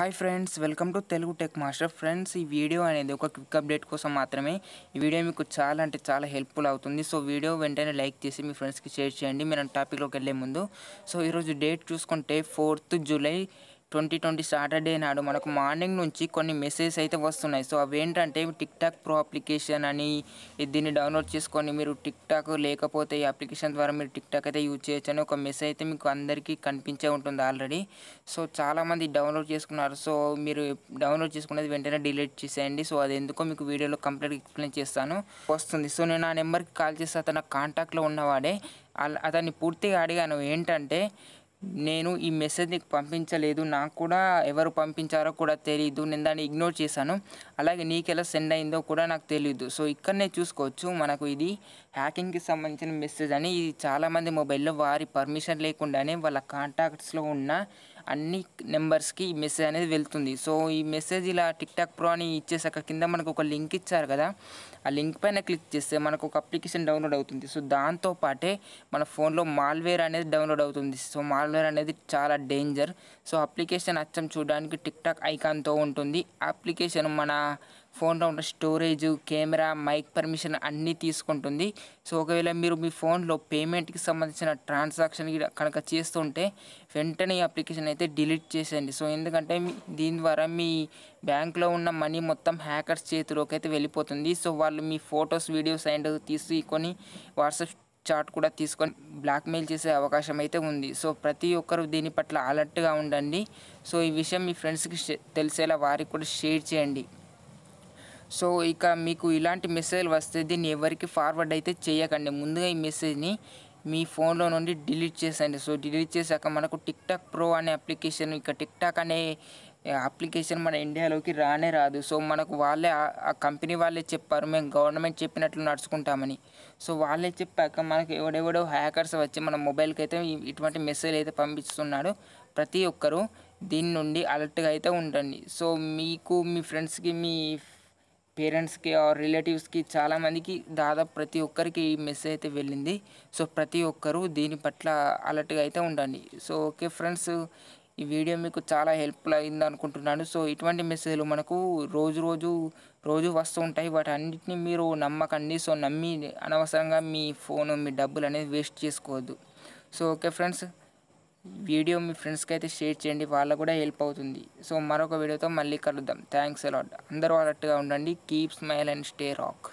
hi friends welcome to Telugu tech master friends ఈ video అనేది ఒక క్విక్ అప్డేట్ కోసం మాత్రమే ఈ వీడియో మీకు చాలా అంటే చాలా హెల్ప్ఫుల్ అవుతుంది సో వీడియో వెంటనే లైక్ చేసి మీ ఫ్రెండ్స్కి షేర్ చేయండి మీరు టాపిక్లోకి వెళ్ళే ముందు సో ఈరోజు డేట్ చూసుకుంటే fourth July twenty twenty Saturday నాడు మనకు మార్నింగ్ నుంచి కొన్ని మెసేజ్ అయితే వస్తున్నాయి సో అవి ఏంటంటే టిక్ టాక్ ప్రో అప్లికేషన్ అని దీన్ని డౌన్లోడ్ చేసుకొని మీరు టిక్ టాక్ లేకపోతే ఈ అప్లికేషన్ ద్వారా మీరు టిక్ టాక్ అయితే యూజ్ చేయొచ్చు అని ఒక మెసేజ్ అయితే మీకు అందరికీ కనిపించే ఉంటుంది ఆల్రెడీ సో చాలామంది డౌన్లోడ్ చేసుకున్నారు సో మీరు డౌన్లోడ్ చేసుకున్నది వెంటనే డిలీట్ చేసేయండి సో అది ఎందుకో మీకు వీడియోలో కంప్లీట్గా ఎక్స్ప్లెయిన్ చేస్తాను వస్తుంది సో నేను ఆ నెంబర్కి కాల్ చేస్తే అతను కాంటాక్ట్లో ఉన్నవాడే అతన్ని పూర్తిగా అడిగాను ఏంటంటే నేను ఈ మెసేజ్ నీకు పంపించలేదు నాకు కూడా ఎవరు పంపించారో కూడా తెలియదు నేను దాన్ని ఇగ్నోర్ చేశాను అలాగే నీకు ఎలా సెండ్ అయిందో కూడా నాకు తెలియదు సో ఇక్కడనే చూసుకోవచ్చు మనకు ఇది హ్యాకింగ్కి సంబంధించిన మెసేజ్ అని ఇది చాలామంది మొబైల్లో వారి పర్మిషన్ లేకుండానే వాళ్ళ కాంటాక్ట్స్లో ఉన్న అన్ని నెంబర్స్కి ఈ మెసేజ్ అనేది వెళ్తుంది సో ఈ మెసేజ్ ఇలా టిక్ టాక్ ప్రో అని ఇచ్చేసాక కింద మనకు ఒక లింక్ ఇచ్చారు కదా ఆ లింక్ పైన క్లిక్ చేస్తే మనకు ఒక అప్లికేషన్ డౌన్లోడ్ అవుతుంది సో దాంతో పాటే మన ఫోన్లో మాల్వేర్ అనేది డౌన్లోడ్ అవుతుంది సో మాల్వేర్ అనేది చాలా డేంజర్ సో అప్లికేషన్ అచ్చం చూడడానికి టిక్ టాక్ ఐకాన్తో ఉంటుంది అప్లికేషన్ మన ఫోన్లో ఉన్న స్టోరేజ్ కెమెరా మైక్ పర్మిషన్ అన్నీ తీసుకుంటుంది సో ఒకవేళ మీరు మీ ఫోన్లో పేమెంట్కి సంబంధించిన ట్రాన్సాక్షన్ కనుక చేస్తుంటే వెంటనే ఈ అప్లికేషన్ అయితే డిలీట్ చేసేయండి సో ఎందుకంటే దీని ద్వారా మీ బ్యాంక్లో ఉన్న మనీ మొత్తం హ్యాకర్స్ చేతిలోకి అయితే వెళ్ళిపోతుంది సో వాళ్ళు మీ ఫొటోస్ వీడియోస్ అండ్ తీసుకొని వాట్సాప్ చాట్ కూడా తీసుకొని బ్లాక్మెయిల్ చేసే అవకాశం అయితే ఉంది సో ప్రతి ఒక్కరు దీని పట్ల అలర్ట్గా ఉండండి సో ఈ విషయం మీ ఫ్రెండ్స్కి తెలిసేలా వారికి కూడా షేర్ చేయండి సో ఇక మీకు ఇలాంటి మెసేజ్ వస్తే దీన్ని ఎవరికి ఫార్వర్డ్ అయితే చేయకండి ముందుగా ఈ మెసేజ్ని మీ ఫోన్లో నుండి డిలీట్ చేసండి సో డిలీట్ చేశాక మనకు టిక్టాక్ ప్రో అనే అప్లికేషన్ ఇక టిక్టాక్ అనే అప్లికేషన్ మన ఇండియాలోకి రానే రాదు సో మనకు వాళ్ళే ఆ కంపెనీ వాళ్ళే చెప్పారు మేము గవర్నమెంట్ చెప్పినట్లు నడుచుకుంటామని సో వాళ్ళే చెప్పాక మనకు ఎవడెవడో హ్యాకర్స్ వచ్చి మన మొబైల్కి అయితే ఇటువంటి మెసేజ్ అయితే పంపిస్తున్నాడు ప్రతి ఒక్కరూ దీని నుండి అలర్ట్గా అయితే ఉండండి సో మీకు మీ ఫ్రెండ్స్కి మీ పేరెంట్స్కి ఆర్ రిలేటివ్స్కి చాలామందికి దాదాపు ప్రతి ఒక్కరికి ఈ మెసేజ్ అయితే వెళ్ళింది సో ప్రతి ఒక్కరూ దీని పట్ల అలర్ట్గా అయితే ఉండండి సో ఓకే ఫ్రెండ్స్ ఈ వీడియో మీకు చాలా హెల్ప్ఫుల్ అయింది అనుకుంటున్నాను సో ఇటువంటి మెసేజ్లు మనకు రోజు రోజు రోజు వస్తూ ఉంటాయి వాటి అన్నిటిని మీరు నమ్మకండి సో నమ్మి అనవసరంగా మీ ఫోన్ మీ డబ్బులు అనేది వేస్ట్ చేసుకోవద్దు సో ఓకే ఫ్రెండ్స్ వీడియో మీ ఫ్రెండ్స్కి అయితే షేర్ చేయండి వాళ్ళకు కూడా హెల్ప్ అవుతుంది సో మరొక వీడియోతో మళ్ళీ కలుద్దాం థ్యాంక్స్ అలాడ్ అందరూ అలర్ట్గా ఉండండి keep smile and stay rock